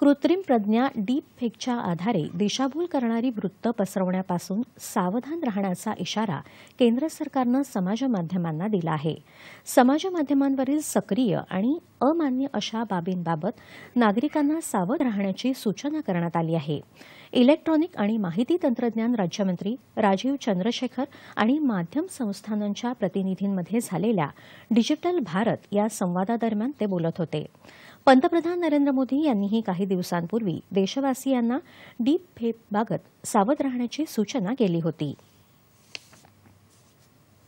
कृत्रिम प्रज्ञा डीप फेकच्या आधारे दिशाभूल करणारी वृत्त पसरवण्यापासून सावधान राहण्याचा इशारा केंद्र सरकारनं समाजमाध्यमांना दिला आहे समाजमाध्यमांवरील सक्रिय आणि अमान्य अशा बाबींबाबत नागरिकांना सावध राहण्याची सूचना करण्यात आली आहे इलेक्ट्रॉनिक आणि माहिती तंत्रज्ञान राज्यमंत्री राजीव चंद्रशेखर आणि माध्यम संस्थानांच्या प्रतिनिधींमध्ये झालेल्या डिजिटल भारत या संवादादरम्यान ते बोलत होते पंतप्रधान नरेंद्र मोदी यांनीही काही दिवसांपूर्वी देशवासियांना डीप फेपबाबत सावध राहण्याची सूचना केली होती